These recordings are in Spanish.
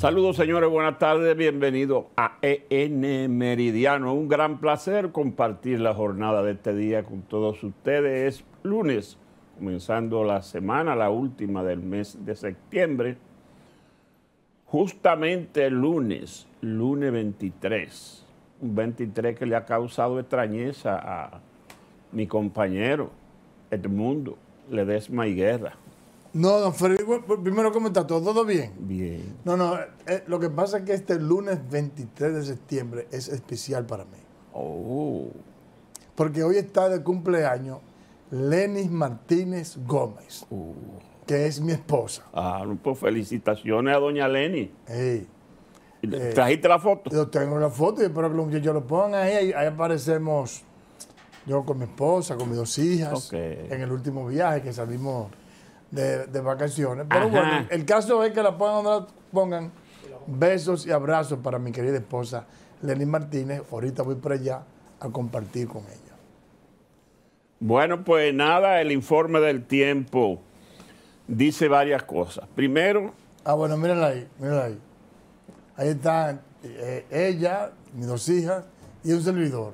Saludos señores, buenas tardes, bienvenidos a EN Meridiano. Un gran placer compartir la jornada de este día con todos ustedes. Es lunes, comenzando la semana, la última del mes de septiembre. Justamente el lunes, lunes 23, un 23 que le ha causado extrañeza a mi compañero Edmundo Ledesma Guerra. No, don Freddy, primero, ¿cómo está todo? ¿Todo bien? Bien. No, no, eh, lo que pasa es que este lunes 23 de septiembre es especial para mí. Oh. Porque hoy está de cumpleaños Lenis Martínez Gómez, oh. que es mi esposa. Ah, pues felicitaciones a doña Lenny. ¿Trajiste la foto? Yo tengo la foto y espero que los lo ponga ahí. Ahí aparecemos yo con mi esposa, con mis dos hijas, en el último viaje que salimos de, vacaciones. Pero bueno, el caso es que la pongan donde pongan. Besos y abrazos para mi querida esposa Lenín Martínez. Ahorita voy por allá a compartir con ella. Bueno, pues nada, el informe del tiempo dice varias cosas. Primero. Ah, bueno, mírenla ahí, mírenla ahí. Ahí están eh, ella, mis dos hijas y un servidor.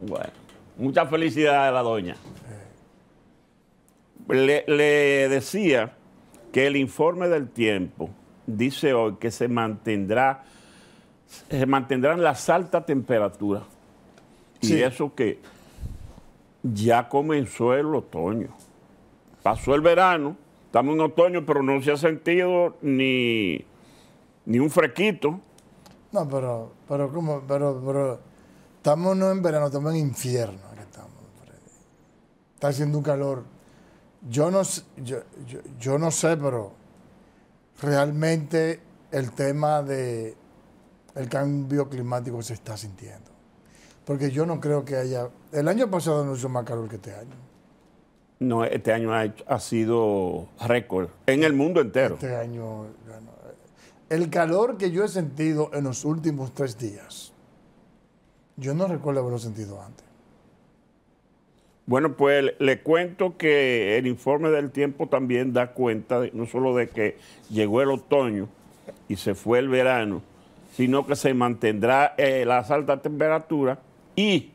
Bueno, mucha felicidad a la doña. Eh, le, decía que el informe del tiempo dice hoy que se mantendrá se mantendrán las altas temperaturas. Y eso que ya comenzó el otoño. Pasó el verano, estamos en otoño, pero no se ha sentido ni, ni un fresquito. No, pero, pero, ¿cómo? Pero, pero, estamos no en verano, estamos en infierno. estamos, Está haciendo un calor yo no, yo, no sé, pero realmente el tema de el cambio climático se está sintiendo. Porque yo no creo que haya... El año pasado no hizo más calor que este año. No, este año ha, sido récord en el mundo entero. Este año... Eh, el calor que yo he sentido en los últimos tres días, yo no recuerdo haberlo sentido antes. Bueno, pues le cuento que el informe del tiempo también da cuenta, no solo de que llegó el otoño y se fue el verano, sino que se mantendrá eh, las altas temperaturas y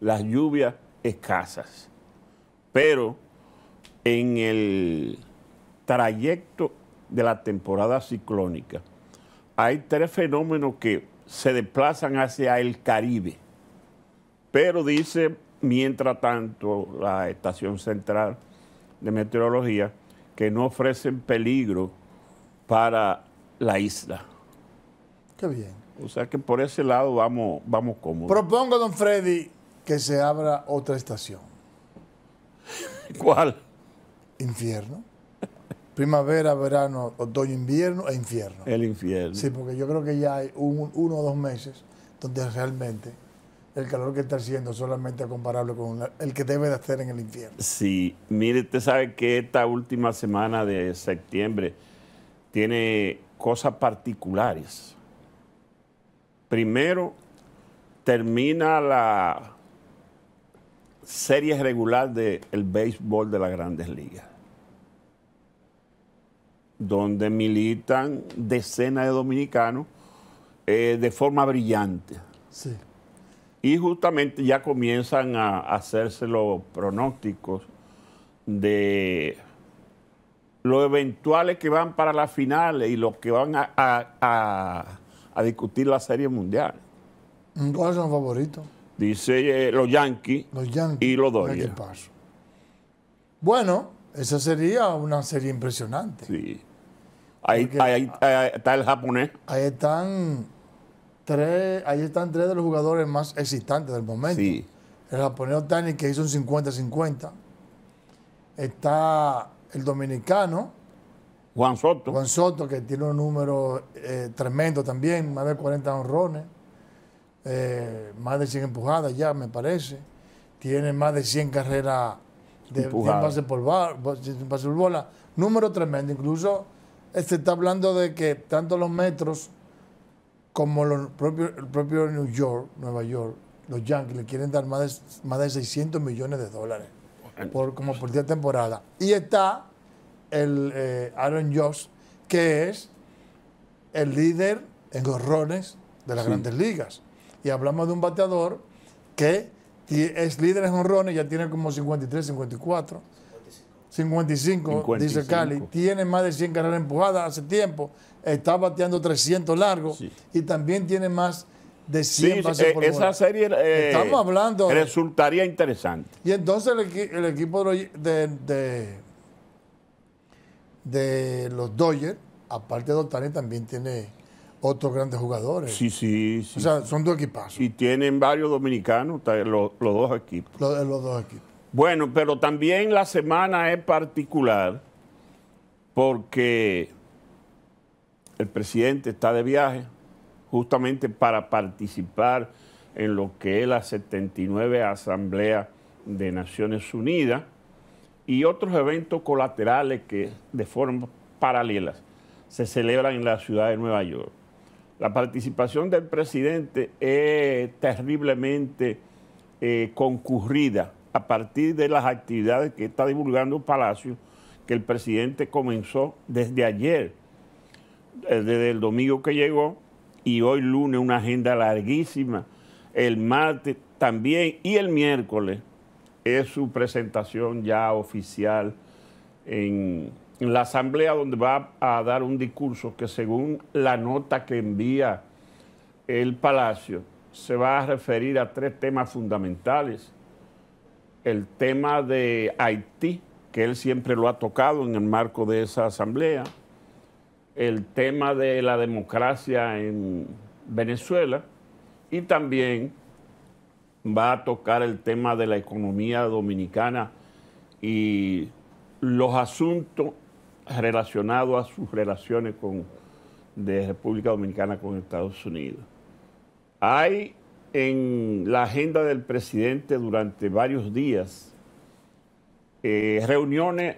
las lluvias escasas. Pero en el trayecto de la temporada ciclónica hay tres fenómenos que se desplazan hacia el Caribe. Pero dice Mientras tanto, la Estación Central de Meteorología, que no ofrecen peligro para la isla. Qué bien. O sea que por ese lado vamos, vamos cómodos. Propongo, don Freddy, que se abra otra estación. ¿Cuál? Infierno. Primavera, verano, otoño, invierno e infierno. El infierno. Sí, porque yo creo que ya hay un, uno o dos meses donde realmente el calor que está haciendo solamente comparable con el que debe de hacer en el infierno. Sí, mire, usted sabe que esta última semana de septiembre tiene cosas particulares. Primero, termina la serie regular del el béisbol de las grandes ligas, donde militan decenas de dominicanos eh, de forma brillante. Sí y justamente ya comienzan a hacerse los pronósticos de los eventuales que van para las finales y los que van a, discutir la serie mundial. ¿Cuáles son los favoritos? Dice eh, los Yankees y los Dodgers. Bueno, esa sería una serie impresionante. Sí. ahí está el japonés. Ahí están ahí están tres de los jugadores más existentes del momento. El japonés Otani, que hizo un 50-50. Está el dominicano. Juan Soto. Juan Soto, que tiene un número eh, tremendo también, más de 40 honrones, eh, más de 100 empujadas ya, me parece. Tiene más de 100 carreras de pase por, por bola. Número tremendo. Incluso eh, se está hablando de que tanto los metros como los propio, el propio New York, Nueva York, los Yankees le quieren dar más de, más 600 millones de dólares por, como por temporada. Y está el eh, Aaron Jobs, que es el líder en gorrones de las grandes ligas. Y hablamos de un bateador que es líder en honrones, ya tiene como 53, 54. 55, dice Cali. Tiene más de 100 carreras empujadas hace tiempo. Está bateando 300 largos. Y también tiene más de 100 sí, pases eh, Esa serie eh, Estamos hablando, resultaría interesante. Y entonces el, equipo de, de, los Dodgers, aparte de Otani, también tiene otros grandes jugadores. Sí, sí, sí. O sea, son dos equipazos. Y tienen varios dominicanos, los, dos equipos. Los, los dos equipos. Bueno, pero también la semana es particular porque el presidente está de viaje justamente para participar en lo que es la 79 Asamblea de Naciones Unidas y otros eventos colaterales que de forma paralelas se celebran en la ciudad de Nueva York. La participación del presidente es terriblemente eh, concurrida a partir de las actividades que está divulgando Palacio, que el presidente comenzó desde ayer, eh, desde el domingo que llegó, y hoy lunes una agenda larguísima, el martes también, y el miércoles es su presentación ya oficial en la asamblea donde va a dar un discurso que según la nota que envía el Palacio, se va a referir a tres temas fundamentales el tema de Haití, que él siempre lo ha tocado en el marco de esa asamblea, el tema de la democracia en Venezuela y también va a tocar el tema de la economía dominicana y los asuntos relacionados a sus relaciones con, de República Dominicana con Estados Unidos. Hay en la agenda del presidente durante varios días eh, reuniones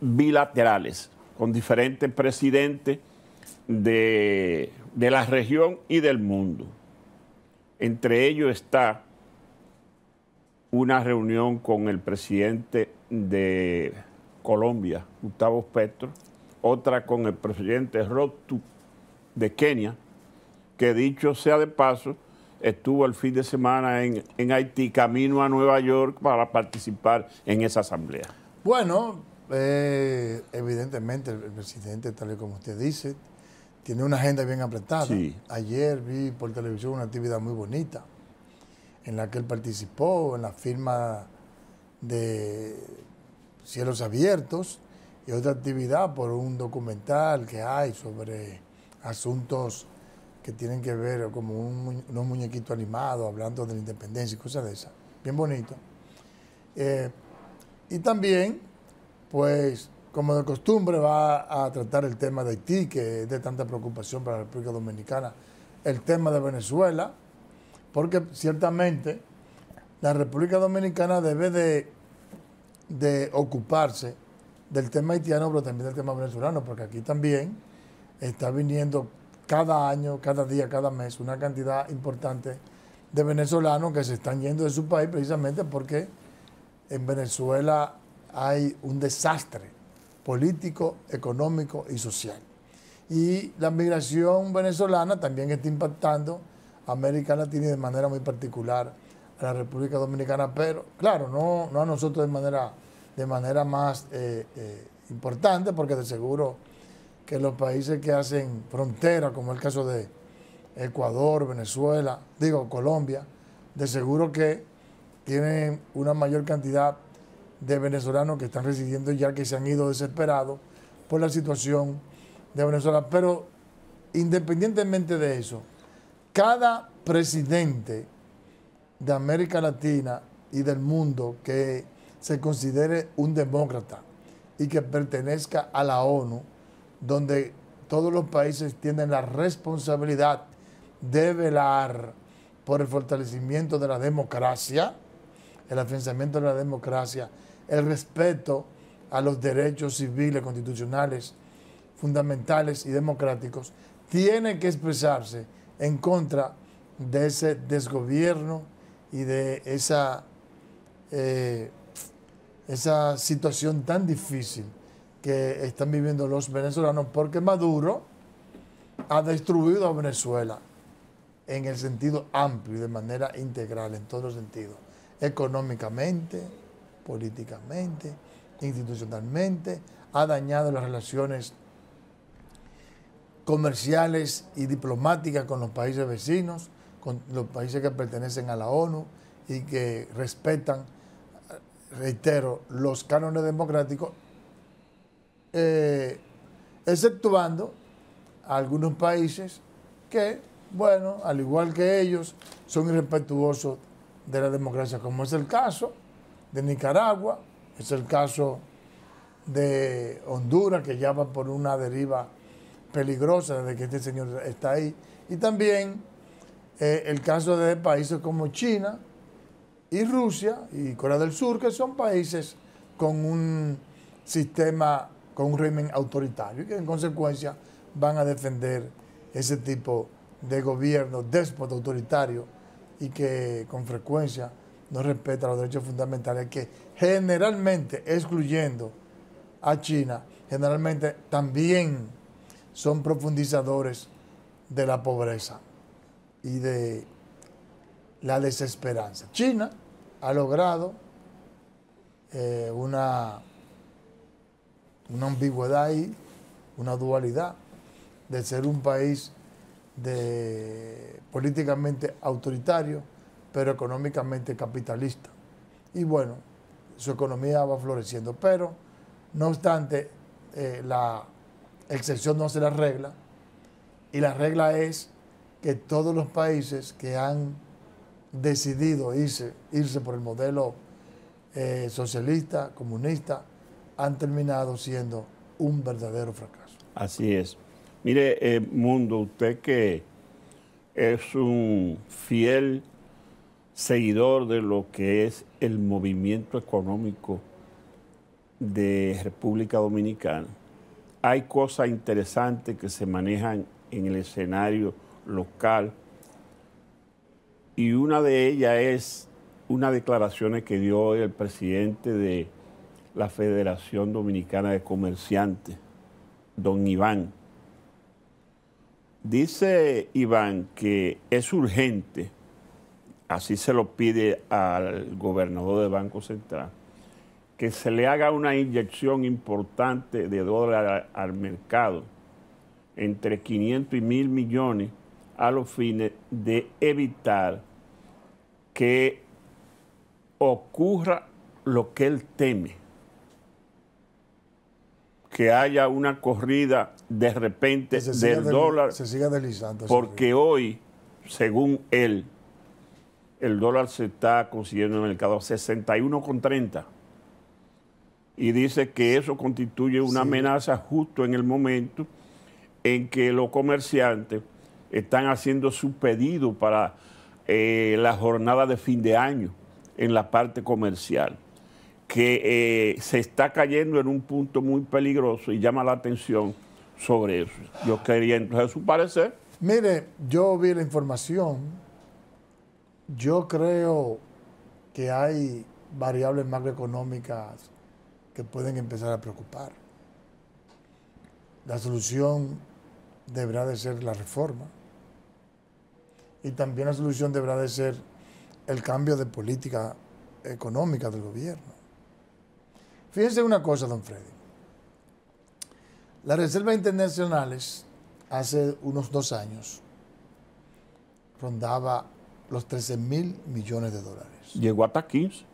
bilaterales con diferentes presidentes de, de la región y del mundo. Entre ellos está una reunión con el presidente de Colombia, Gustavo Petro, otra con el presidente Rotu de Kenia, que dicho sea de paso, estuvo el fin de semana en, Haití, camino a Nueva York para participar en esa asamblea. Bueno, eh, evidentemente el presidente, tal y como usted dice, tiene una agenda bien apretada. Ayer vi por televisión una actividad muy bonita en la que él participó, en la firma de Cielos Abiertos y otra actividad por un documental que hay sobre asuntos que tienen que ver como un, unos muñequitos animados hablando de la independencia y cosas de esas. Bien bonito. Eh, y también, pues, como de costumbre, va a tratar el tema de Haití, que es de tanta preocupación para la República Dominicana, el tema de Venezuela, porque ciertamente la República Dominicana debe de, de ocuparse del tema haitiano, pero también del tema venezolano, porque aquí también está viniendo cada año, cada día, cada mes, una cantidad importante de venezolanos que se están yendo de su país precisamente porque en Venezuela hay un desastre político, económico y social. Y la migración venezolana también está impactando a América Latina y de manera muy particular a la República Dominicana, pero claro, no, no a nosotros de manera, de manera más eh, eh, importante, porque de seguro que los países que hacen frontera, como el caso de Ecuador, Venezuela, digo Colombia, de seguro que tienen una mayor cantidad de venezolanos que están residiendo ya que se han ido desesperados por la situación de Venezuela. Pero independientemente de eso, cada presidente de América Latina y del mundo que se considere un demócrata y que pertenezca a la ONU, donde todos los países tienen la responsabilidad de velar por el fortalecimiento de la democracia, el afianzamiento de la democracia, el respeto a los derechos civiles, constitucionales, fundamentales y democráticos, tiene que expresarse en contra de ese desgobierno y de esa, eh, esa situación tan difícil que están viviendo los venezolanos porque Maduro ha destruido a Venezuela en el sentido amplio y de manera integral, en todos los sentidos, económicamente, políticamente, institucionalmente, ha dañado las relaciones comerciales y diplomáticas con los países vecinos, con los países que pertenecen a la ONU y que respetan, reitero, los cánones democráticos eh, exceptuando a algunos países que, bueno, al igual que ellos, son irrespetuosos de la democracia, como es el caso de Nicaragua, es el caso de Honduras, que ya va por una deriva peligrosa desde que este señor está ahí, y también eh, el caso de países como China y Rusia y Corea del Sur, que son países con un sistema con un régimen autoritario y que en consecuencia van a defender ese tipo de gobierno déspota autoritario y que con frecuencia no respeta los derechos fundamentales, que generalmente, excluyendo a China, generalmente también son profundizadores de la pobreza y de la desesperanza. China ha logrado eh, una una ambigüedad ahí, una dualidad de ser un país de, políticamente autoritario, pero económicamente capitalista. Y bueno, su economía va floreciendo, pero no obstante, eh, la excepción no hace la regla, y la regla es que todos los países que han decidido irse, irse por el modelo eh, socialista, comunista, han terminado siendo un verdadero fracaso. Así es. Mire, eh, Mundo, usted que es un fiel seguidor de lo que es el movimiento económico de República Dominicana, hay cosas interesantes que se manejan en el escenario local y una de ellas es una declaración que dio el presidente de la Federación Dominicana de Comerciantes, don Iván. Dice Iván que es urgente, así se lo pide al gobernador del Banco Central, que se le haga una inyección importante de dólar al mercado, entre 500 y 1000 millones, a los fines de evitar que ocurra lo que él teme, que haya una corrida de repente del dólar. Se siga deslizando. Porque hoy, según él, el dólar se está consiguiendo en el mercado 61,30. Y dice que eso constituye una amenaza justo en el momento en que los comerciantes están haciendo su pedido para eh, la jornada de fin de año en la parte comercial que eh, se está cayendo en un punto muy peligroso y llama la atención sobre eso. Yo quería entonces su parecer. Mire, yo vi la información. Yo creo que hay variables macroeconómicas que pueden empezar a preocupar. La solución deberá de ser la reforma. Y también la solución deberá de ser el cambio de política económica del gobierno. Fíjense una cosa, don Freddy. La Reserva internacionales hace unos dos años rondaba los 13 mil millones de dólares. Llegó hasta 15.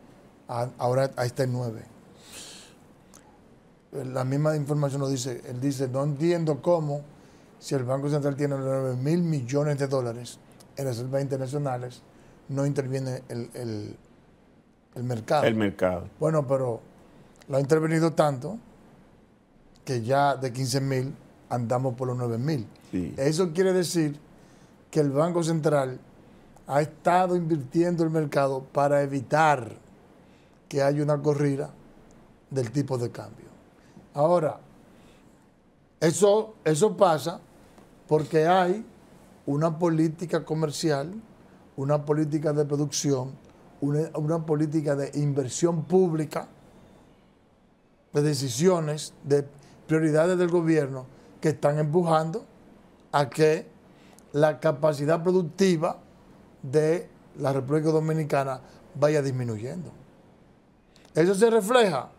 ahora ahí está en 9. La misma información lo dice. Él dice, no entiendo cómo, si el Banco Central tiene 9 mil millones de dólares en Reserva internacionales, no interviene el mercado. El mercado. Bueno, pero lo ha intervenido tanto que ya de 15.000 mil andamos por los 9 mil. Eso quiere decir que el Banco Central ha estado invirtiendo el mercado para evitar que haya una corrida del tipo de cambio. Ahora, eso, eso pasa porque hay una política comercial, una política de producción, una política de inversión pública de decisiones, de prioridades del gobierno que están empujando a que la capacidad productiva de la República Dominicana vaya disminuyendo. Eso se refleja,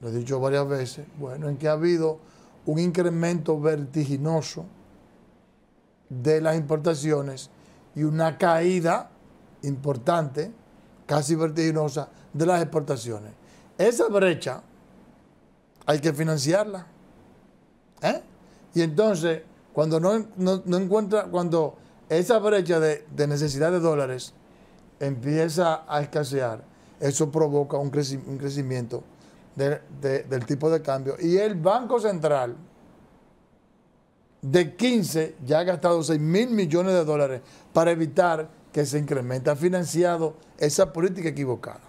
lo he dicho varias veces, bueno, en que ha habido un incremento vertiginoso de las importaciones y una caída importante, casi vertiginosa, de las exportaciones. Esa brecha hay que financiarla. ¿eh? Y entonces, cuando no, encuentra, cuando esa brecha de, necesidad de dólares empieza a escasear, eso provoca un, crecimiento del tipo de cambio. Y el Banco Central, de 15, ya ha gastado 6 mil millones de dólares para evitar que se incremente. Ha financiado esa política equivocada.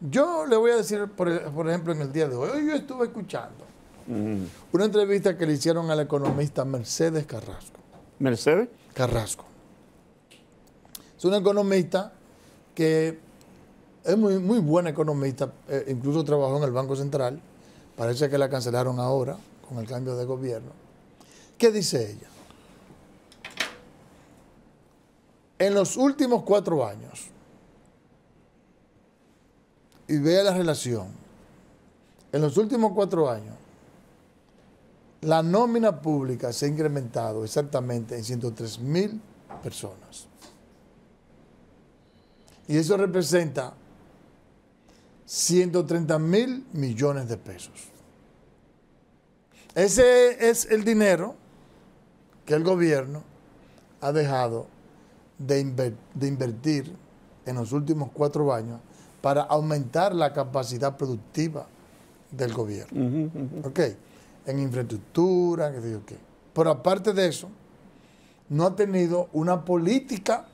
Yo le voy a decir, e, por, ejemplo, en el día de hoy, yo estuve escuchando mm. una entrevista que le hicieron al economista Mercedes Carrasco. ¿Mercedes? Carrasco. Es una economista que es muy, buena economista, eh, incluso trabajó en el Banco Central, parece que la cancelaron ahora con el cambio de gobierno. ¿Qué dice ella? En los últimos cuatro años, y vea la relación, en los últimos cuatro años, la nómina pública se ha incrementado exactamente en 103 mil personas. Y eso representa 130 mil millones de pesos. Ese es el dinero que el gobierno ha dejado de, invertir en los últimos cuatro años para aumentar la capacidad productiva del gobierno. En infraestructura, qué sé yo qué. Pero aparte de eso, no ha tenido una política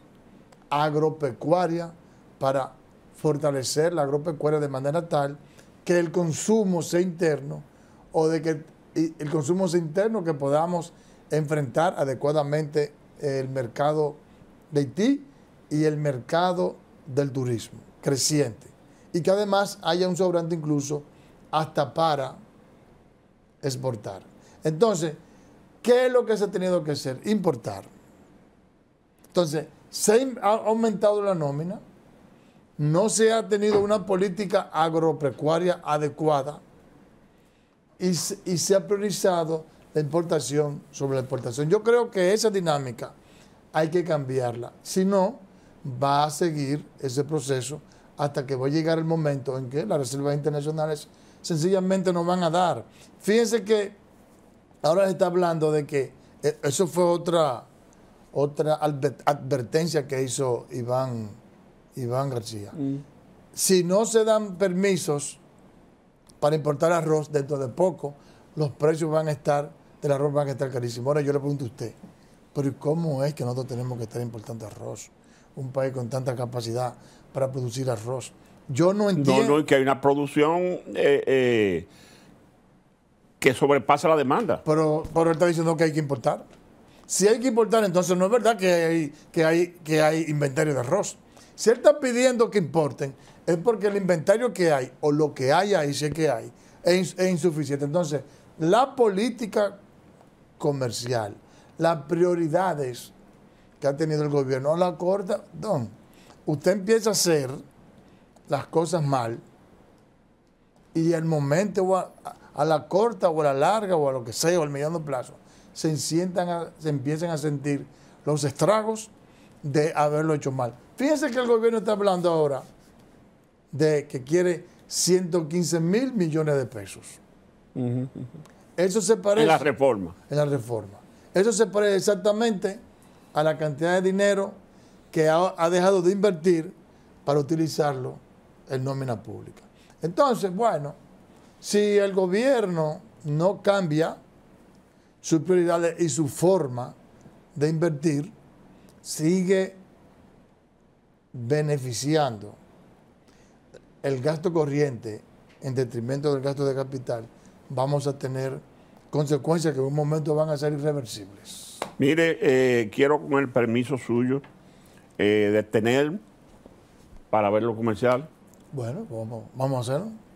agropecuaria para fortalecer la agropecuaria de manera tal que el consumo sea interno o de que el consumo sea interno que podamos enfrentar adecuadamente el mercado de Haití y el mercado del turismo creciente y que además haya un sobrante incluso hasta para exportar. Entonces, ¿qué es lo que se ha tenido que hacer? Importar. Entonces, se ha aumentado la nómina, no se ha tenido una política agropecuaria adecuada y, se, y se ha priorizado la importación sobre la exportación. Yo creo que esa dinámica hay que cambiarla. Si no, va a seguir ese proceso hasta que va a llegar el momento en que las reservas internacionales sencillamente nos van a dar. Fíjense que ahora se está hablando de que eh, eso fue otra, otra advertencia que hizo Iván, Iván García. Mm. Si no se dan permisos para importar arroz dentro de poco, los precios van a estar, del arroz van a estar carísimos. Ahora yo le pregunto a usted, pero ¿cómo es que nosotros tenemos que estar importando arroz? un país con tanta capacidad para producir arroz. Yo no entiendo. No, no, y que hay una producción eh, eh, que sobrepasa la demanda. Pero, pero él está diciendo que hay que importar. Si hay que importar, entonces no es verdad que hay, que hay, que hay inventario de arroz. Si él está pidiendo que importen, es porque el inventario que hay, o lo que hay ahí, sé que hay, es, es insuficiente. Entonces, la política comercial, las prioridades que ha tenido el gobierno. a la corta, don. Usted empieza a hacer las cosas mal y al momento, a, la corta o a la larga o a lo que sea, o al mediano plazo, se, sientan se empiezan a sentir los estragos de haberlo hecho mal. Fíjense que el gobierno está hablando ahora de que quiere 115 mil millones de pesos. Eso se parece. la reforma. En la reforma. Eso se parece exactamente a la cantidad de dinero que ha, dejado de invertir para utilizarlo en nómina pública. Entonces, bueno, si el gobierno no cambia sus prioridades y su forma de invertir, sigue beneficiando el gasto corriente en detrimento del gasto de capital, vamos a tener consecuencias que en un momento van a ser irreversibles. Mire, eh, quiero con el permiso suyo eh, detener para ver comercial. Bueno, vamos a hacerlo.